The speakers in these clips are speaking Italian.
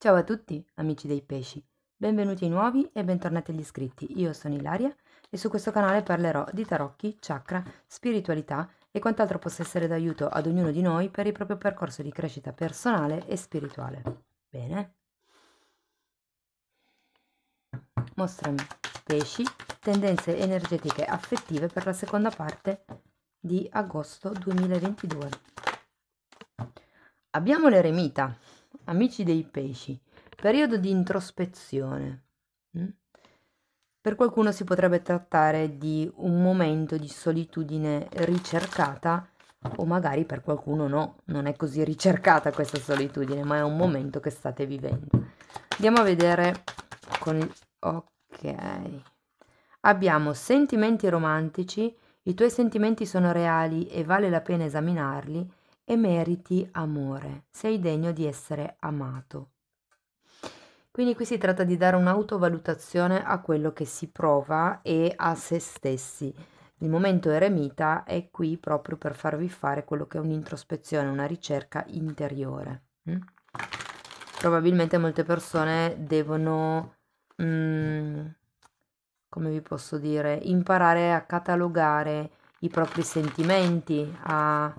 Ciao a tutti, amici dei pesci. Benvenuti ai nuovi e bentornati agli iscritti. Io sono Ilaria e su questo canale parlerò di tarocchi, chakra, spiritualità e quant'altro possa essere d'aiuto ad ognuno di noi per il proprio percorso di crescita personale e spirituale. Bene? Mostrami pesci, tendenze energetiche affettive per la seconda parte di agosto 2022. Abbiamo l'eremita Amici dei pesci, periodo di introspezione. Mm? Per qualcuno si potrebbe trattare di un momento di solitudine ricercata o magari per qualcuno no, non è così ricercata questa solitudine, ma è un momento che state vivendo. Andiamo a vedere con il... Ok. Abbiamo sentimenti romantici, i tuoi sentimenti sono reali e vale la pena esaminarli, e meriti amore, sei degno di essere amato. Quindi qui si tratta di dare un'autovalutazione a quello che si prova e a se stessi. Il momento eremita è qui proprio per farvi fare quello che è un'introspezione, una ricerca interiore. Mm? Probabilmente molte persone devono, mm, come vi posso dire, imparare a catalogare i propri sentimenti, a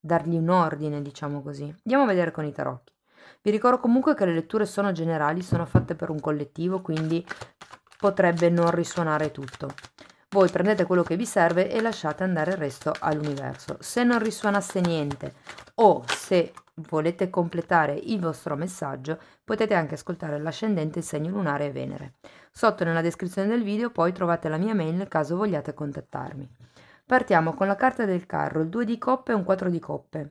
dargli un ordine, diciamo così. Andiamo a vedere con i tarocchi. Vi ricordo comunque che le letture sono generali, sono fatte per un collettivo, quindi potrebbe non risuonare tutto. Voi prendete quello che vi serve e lasciate andare il resto all'universo. Se non risuonasse niente o se volete completare il vostro messaggio, potete anche ascoltare l'ascendente, il segno lunare e Venere. Sotto nella descrizione del video poi trovate la mia mail caso vogliate contattarmi. Partiamo con la carta del carro, il 2 di coppe e un 4 di coppe.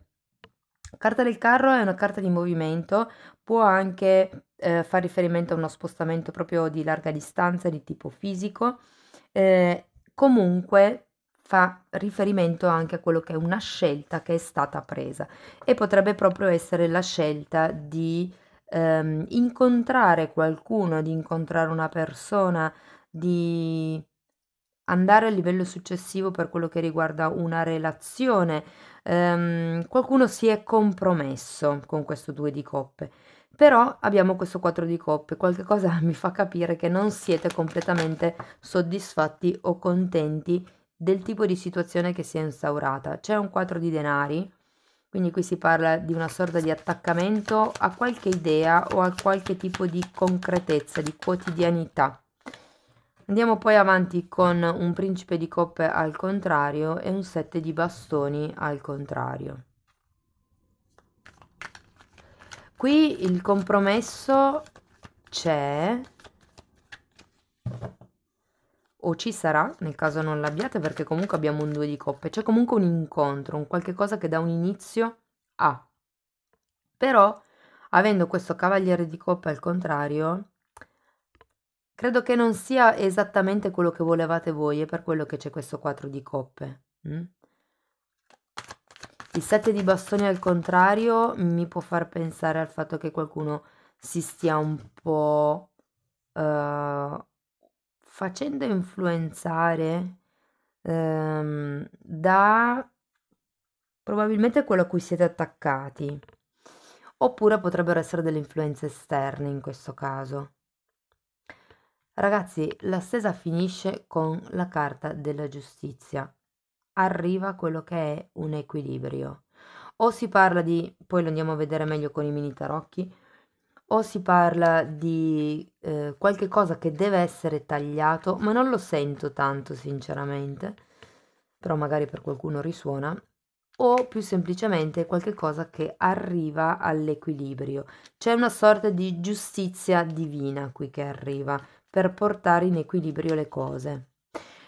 Carta del carro è una carta di movimento, può anche eh, fare riferimento a uno spostamento proprio di larga distanza di tipo fisico, eh, comunque fa riferimento anche a quello che è una scelta che è stata presa e potrebbe proprio essere la scelta di ehm, incontrare qualcuno, di incontrare una persona, di andare al livello successivo per quello che riguarda una relazione. Ehm, qualcuno si è compromesso con questo due di coppe, però abbiamo questo quattro di coppe, qualche cosa mi fa capire che non siete completamente soddisfatti o contenti del tipo di situazione che si è instaurata. C'è un quattro di denari, quindi qui si parla di una sorta di attaccamento a qualche idea o a qualche tipo di concretezza, di quotidianità Andiamo poi avanti con un principe di coppe al contrario e un sette di bastoni al contrario. Qui il compromesso c'è o ci sarà nel caso non l'abbiate perché comunque abbiamo un due di coppe, c'è comunque un incontro, un qualche cosa che da un inizio a. Però avendo questo cavaliere di coppe al contrario Credo che non sia esattamente quello che volevate voi, e per quello che c'è questo 4 di coppe. Mm? Il 7 di bastoni al contrario mi può far pensare al fatto che qualcuno si stia un po' uh, facendo influenzare um, da probabilmente quello a cui siete attaccati. Oppure potrebbero essere delle influenze esterne in questo caso. Ragazzi, la stesa finisce con la carta della giustizia. Arriva quello che è un equilibrio. O si parla di, poi lo andiamo a vedere meglio con i mini tarocchi, o si parla di eh, qualche cosa che deve essere tagliato, ma non lo sento tanto sinceramente, però magari per qualcuno risuona, o più semplicemente qualche cosa che arriva all'equilibrio. C'è una sorta di giustizia divina qui che arriva per portare in equilibrio le cose.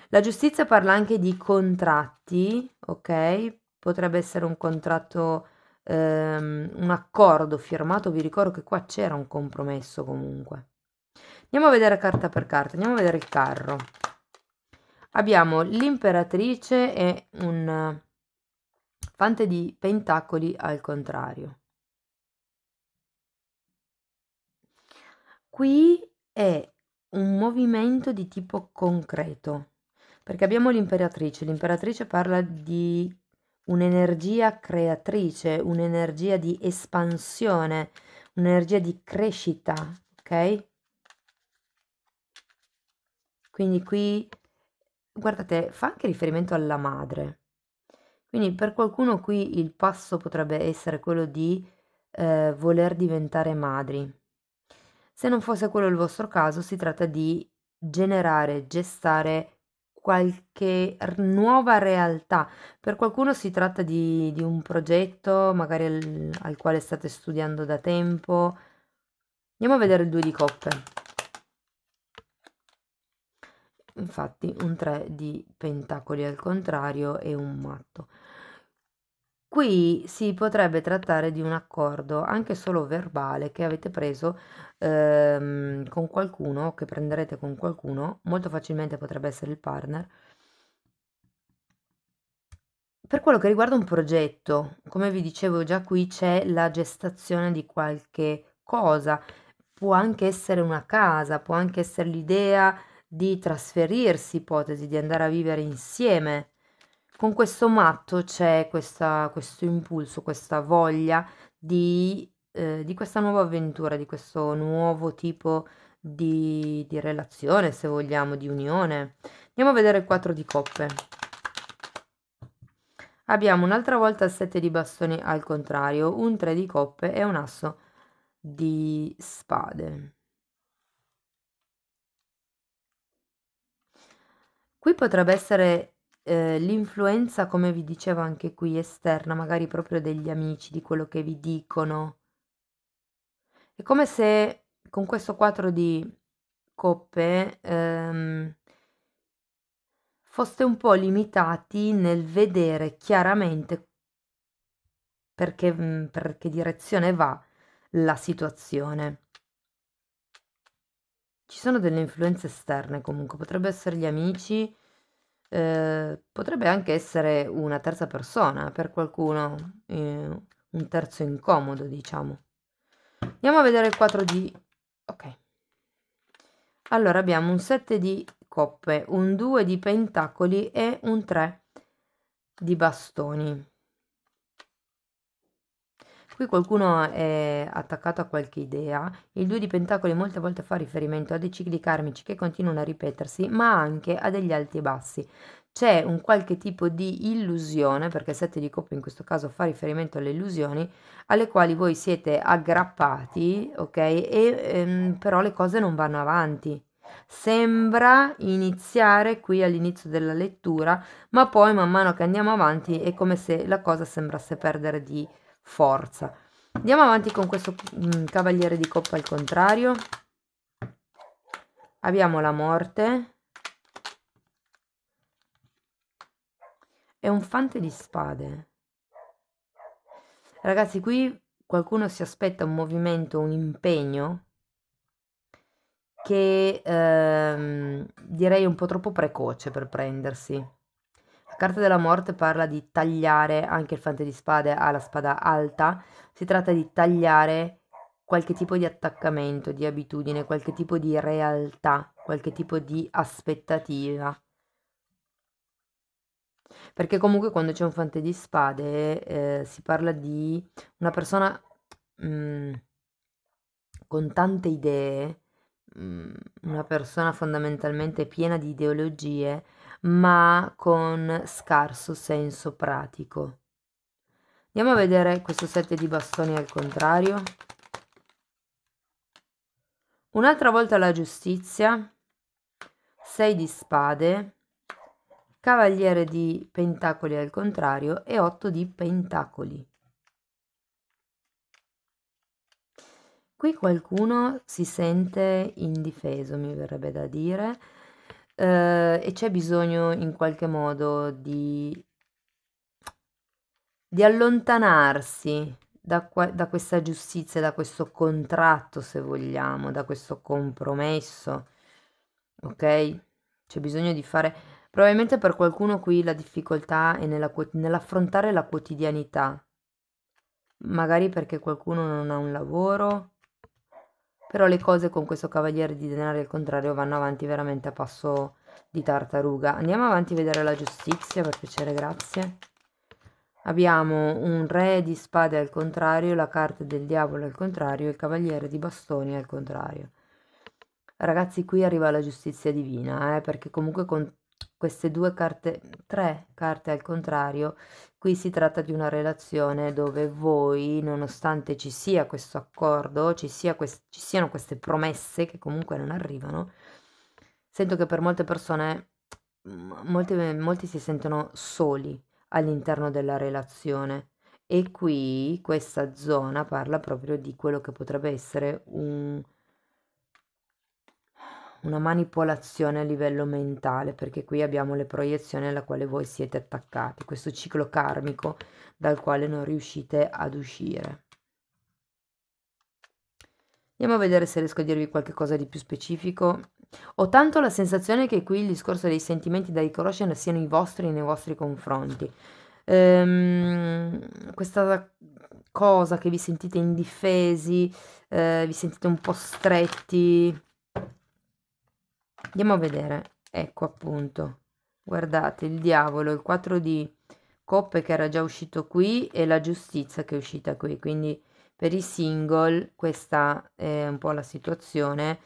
La giustizia parla anche di contratti, ok? Potrebbe essere un contratto, ehm, un accordo firmato, vi ricordo che qua c'era un compromesso comunque. Andiamo a vedere carta per carta, andiamo a vedere il carro. Abbiamo l'imperatrice e un fante di pentacoli al contrario. Qui è un movimento di tipo concreto, perché abbiamo l'imperatrice, l'imperatrice parla di un'energia creatrice, un'energia di espansione, un'energia di crescita, ok? Quindi qui, guardate, fa anche riferimento alla madre. Quindi per qualcuno qui il passo potrebbe essere quello di eh, voler diventare madri se non fosse quello il vostro caso, si tratta di generare, gestare qualche nuova realtà. Per qualcuno si tratta di, di un progetto magari al, al, quale state studiando da tempo. Andiamo a vedere il 2 di coppe. Infatti un 3 di pentacoli al contrario e un matto. Qui si potrebbe trattare di un accordo, anche solo verbale, che avete preso ehm, con qualcuno, che prenderete con qualcuno, molto facilmente potrebbe essere il partner. Per quello che riguarda un progetto, come vi dicevo già qui, c'è la gestazione di qualche cosa, può anche essere una casa, può anche essere l'idea di trasferirsi, ipotesi di andare a vivere insieme con questo matto c'è questa, questo impulso, questa voglia di, eh, di, questa nuova avventura, di questo nuovo tipo di, di relazione, se vogliamo, di unione. Andiamo a vedere il 4 di coppe. Abbiamo un'altra volta il 7 di bastoni al contrario, un 3 di coppe e un asso di spade. Qui potrebbe essere eh, l'influenza, come vi dicevo anche qui, esterna, magari proprio degli amici, di quello che vi dicono. È come se con questo quadro di coppe ehm, foste un po' limitati nel vedere chiaramente perché, mm, per che direzione va la situazione. Ci sono delle influenze esterne comunque, potrebbero essere gli amici, eh, potrebbe anche essere una terza persona per qualcuno, eh, un terzo incomodo, diciamo. Andiamo a vedere il 4 di... Ok. Allora abbiamo un 7 di coppe, un 2 di pentacoli e un 3 di bastoni. Qui qualcuno è attaccato a qualche idea. Il due di Pentacoli molte volte fa riferimento a dei cicli karmici che continuano a ripetersi, ma anche a degli alti e bassi. C'è un qualche tipo di illusione, perché il 7 di coppia in questo caso fa riferimento alle illusioni, alle quali voi siete aggrappati, ok? E ehm, però le cose non vanno avanti, Sembra iniziare qui all'inizio della lettura, ma poi man mano che andiamo avanti è come se la cosa sembrasse perdere di forza. Andiamo avanti con questo mh, mm, cavaliere di coppa al contrario. Abbiamo la morte. E un fante di spade. Ragazzi, qui qualcuno si aspetta un movimento, un impegno che ehm, direi un po' troppo precoce per prendersi. Carta della Morte parla di tagliare, anche il Fante di Spade ha la spada alta, si tratta di tagliare qualche tipo di attaccamento, di abitudine, qualche tipo di realtà, qualche tipo di aspettativa. Perché comunque quando c'è un Fante di Spade eh, si parla di una persona mh, mm, con tante idee, mh, mm, una persona fondamentalmente piena di ideologie, ma con scarso senso pratico. Andiamo a vedere questo 7 di bastoni al contrario. Un'altra volta la giustizia, 6 di spade, cavaliere di pentacoli al contrario e 8 di pentacoli. Qui qualcuno si sente indifeso, mi verrebbe da dire, eh, e c'è bisogno in qualche modo di, di allontanarsi da, que- da questa giustizia, da questo contratto, se vogliamo, da questo compromesso, ok? C'è bisogno di fare... Probabilmente per qualcuno qui la difficoltà è nella, nell'affrontare la quotidianità, magari perché qualcuno non ha un lavoro però le cose con questo cavaliere di denari al contrario vanno avanti veramente a passo di tartaruga. Andiamo avanti a vedere la giustizia, per piacere, grazie. Abbiamo un re di spade al contrario, la carta del diavolo al contrario, il cavaliere di bastoni al contrario. Ragazzi, qui arriva la giustizia divina, eh, perché comunque con queste due carte, tre carte al contrario, qui si tratta di una relazione dove voi, nonostante ci sia questo accordo, ci, sia quest- ci siano queste promesse che comunque non arrivano, sento che per molte persone, molti, molti si sentono soli all'interno della relazione. E qui questa zona parla proprio di quello che potrebbe essere un, una manipolazione a livello mentale, perché qui abbiamo le proiezioni alla quale voi siete attaccati, questo ciclo karmico dal quale non riuscite ad uscire. Andiamo a vedere se riesco a dirvi qualcosa di più specifico. Ho tanto la sensazione che qui il discorso dei sentimenti da riconoscere siano i vostri nei vostri confronti. Ehm, questa cosa che vi sentite indifesi, eh, vi sentite un po' stretti, Andiamo a vedere. Ecco appunto. Guardate, il diavolo, il 4 di coppe che era già uscito qui e la giustizia che è uscita qui. Quindi per i single questa è un po' la situazione.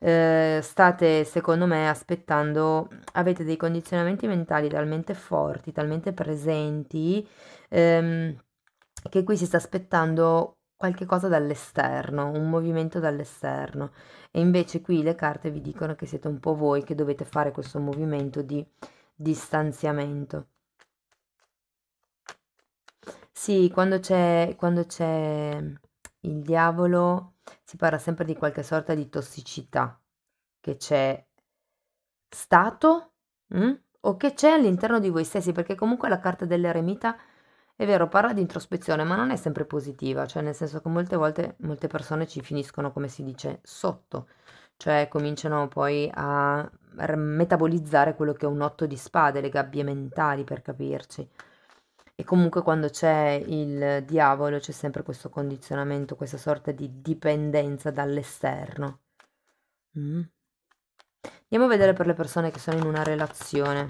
Eh, state secondo me aspettando, avete dei condizionamenti mentali talmente forti, talmente presenti, ehm, che qui si sta aspettando qualche cosa dall'esterno, un movimento dall'esterno. E invece qui le carte vi dicono che siete un po' voi che dovete fare questo movimento di distanziamento. Sì, quando c'è, quando c'è il diavolo si parla sempre di qualche sorta di tossicità che c'è stato mh? Mm? o che c'è all'interno di voi stessi, perché comunque la carta dell'eremita è vero, parla di introspezione, ma non è sempre positiva, cioè nel senso che molte volte molte persone ci finiscono, come si dice, sotto, cioè cominciano poi a metabolizzare quello che è un otto di spade, le gabbie mentali per capirci. E comunque quando c'è il diavolo c'è sempre questo condizionamento, questa sorta di dipendenza dall'esterno. Mm. Andiamo a vedere per le persone che sono in una relazione.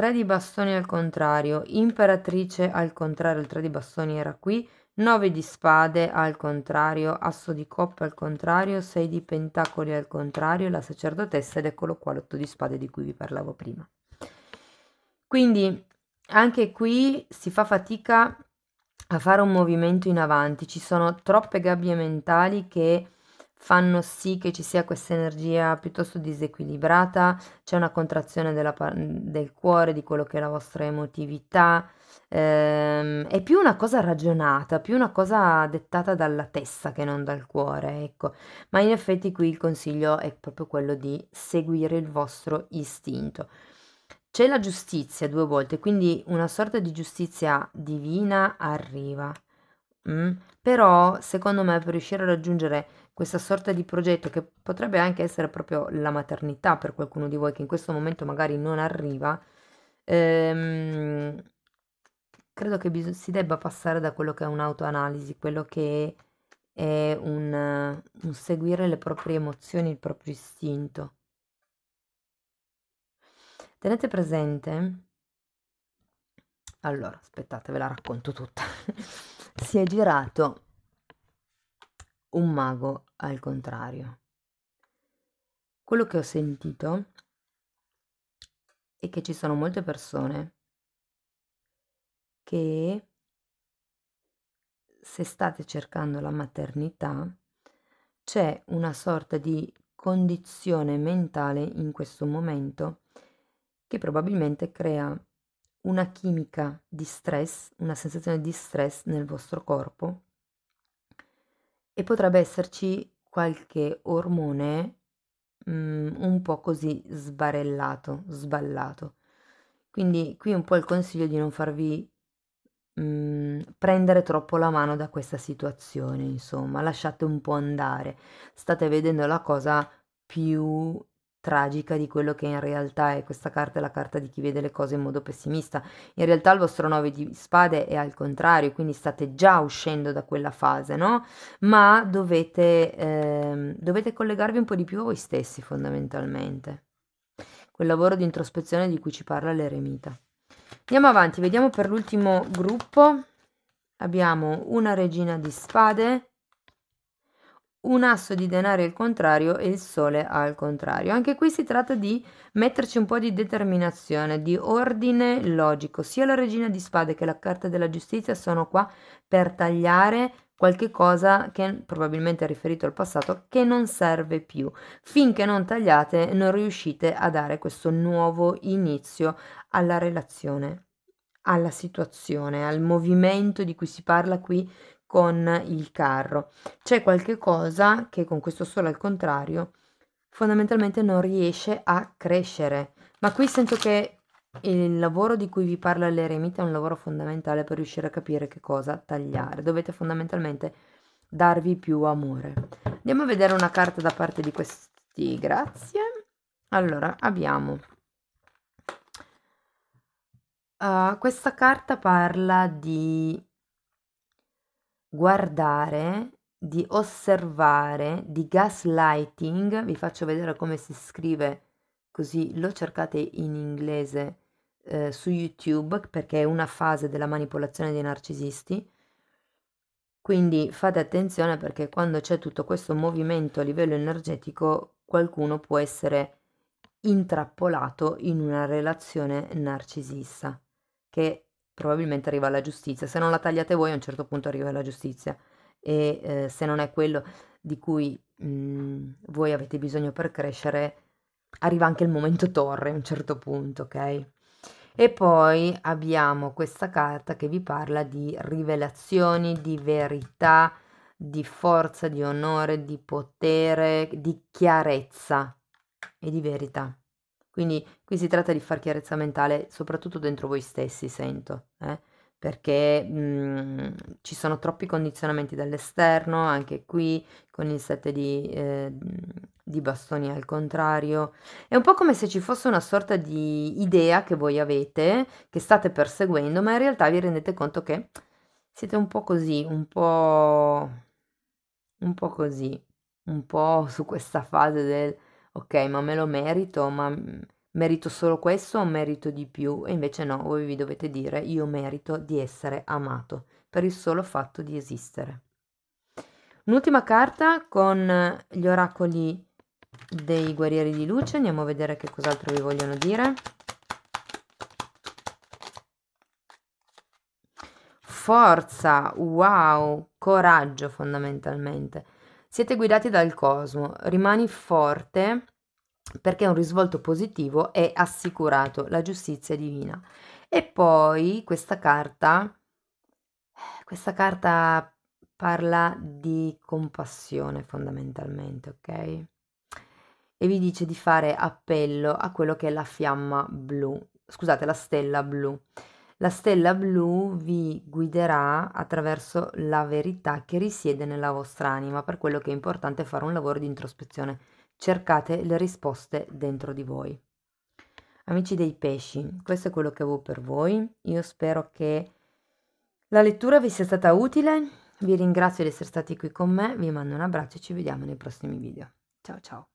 3 di bastoni al contrario, imperatrice al contrario, il 3 di bastoni era qui, 9 di spade al contrario, asso di coppe al contrario, 6 di pentacoli al contrario, la sacerdotessa ed eccolo qua l'otto di spade di cui vi parlavo prima. Quindi anche qui si fa fatica a fare un movimento in avanti, ci sono troppe gabbie mentali che fanno sì che ci sia questa energia piuttosto disequilibrata, c'è una contrazione della, del cuore, di quello che è la vostra emotività, ehm, è più una cosa ragionata, più una cosa dettata dalla testa che non dal cuore, ecco. Ma in effetti qui il consiglio è proprio quello di seguire il vostro istinto. C'è la giustizia due volte, quindi una sorta di giustizia divina arriva. Mm? Però secondo me per riuscire a raggiungere questa sorta di progetto che potrebbe anche essere proprio la maternità per qualcuno di voi che in questo momento magari non arriva, ehm, credo che bis- si debba passare da quello che è un'autoanalisi, quello che è un, un seguire le proprie emozioni, il proprio istinto. Tenete presente allora, aspettate, ve la racconto tutta. si è girato un mago al contrario. Quello che ho sentito è che ci sono molte persone che se state cercando la maternità c'è una sorta di condizione mentale in questo momento che probabilmente crea una chimica di stress, una sensazione di stress nel vostro corpo e potrebbe esserci qualche ormone mm, un po' così sbarellato, sballato. Quindi qui un po' il consiglio di non farvi mm, prendere troppo la mano da questa situazione, insomma, lasciate un po' andare, state vedendo la cosa più tragica di quello che in realtà è. Questa carta è la carta di chi vede le cose in modo pessimista. In realtà il vostro 9 di spade è al contrario, quindi state già uscendo da quella fase, no? Ma dovete, ehm, dovete collegarvi un po' di più a voi stessi fondamentalmente. Quel lavoro di introspezione di cui ci parla l'eremita. Andiamo avanti, vediamo per l'ultimo gruppo. Abbiamo una regina di spade, un asso di denari al contrario e il sole al contrario. Anche qui si tratta di metterci un po' di determinazione, di ordine logico. Sia la regina di spade che la carta della giustizia sono qua per tagliare qualche cosa che probabilmente è riferito al passato che non serve più. Finché non tagliate non riuscite a dare questo nuovo inizio alla relazione alla situazione, al movimento di cui si parla qui con il carro. C'è qualche cosa che con questo sole al contrario fondamentalmente non riesce a crescere. Ma qui sento che il lavoro di cui vi parla l'eremita è un lavoro fondamentale per riuscire a capire che cosa tagliare. Dovete fondamentalmente darvi più amore. Andiamo a vedere una carta da parte di questi, grazie. Allora, abbiamo... Uh, questa carta parla di guardare, di osservare, di gaslighting, vi faccio vedere come si scrive così lo cercate in inglese eh, su YouTube perché è una fase della manipolazione dei narcisisti. Quindi fate attenzione perché quando c'è tutto questo movimento a livello energetico qualcuno può essere intrappolato in una relazione narcisista che probabilmente arriva la giustizia. Se non la tagliate voi a un certo punto arriva la giustizia e eh, se non è quello di cui mh, mm, voi avete bisogno per crescere, arriva anche il momento torre a un certo punto, ok? E poi abbiamo questa carta che vi parla di rivelazioni, di verità, di forza, di onore, di potere, di chiarezza e di verità. Quindi qui si tratta di far chiarezza mentale, soprattutto dentro voi stessi, sento, eh? perché mh, mhmm, ci sono troppi condizionamenti dall'esterno, anche qui con il set di, eh, di bastoni al contrario. È un po' come se ci fosse una sorta di idea che voi avete, che state perseguendo, ma in realtà vi rendete conto che siete un po' così, un po'... un po' così, un po' su questa fase del ok, ma me lo merito, ma merito solo questo o merito di più? E invece no, voi vi dovete dire io merito di essere amato per il solo fatto di esistere. Un'ultima carta con eh, gli oracoli dei guerrieri di luce, andiamo a vedere che cos'altro vi vogliono dire. Forza, wow, coraggio fondamentalmente siete guidati dal cosmo, rimani forte perché un risvolto positivo è assicurato, la giustizia è divina. E poi questa carta, questa carta parla di compassione fondamentalmente, ok? E vi dice di fare appello a quello che è la fiamma blu, scusate, la stella blu. La stella blu vi guiderà attraverso la verità che risiede nella vostra anima, per quello che è importante fare un lavoro di introspezione. Cercate le risposte dentro di voi. Amici dei pesci, questo è quello che avevo per voi. Io spero che la lettura vi sia stata utile. Vi ringrazio di essere stati qui con me, vi mando un abbraccio e ci vediamo nei prossimi video. Ciao ciao!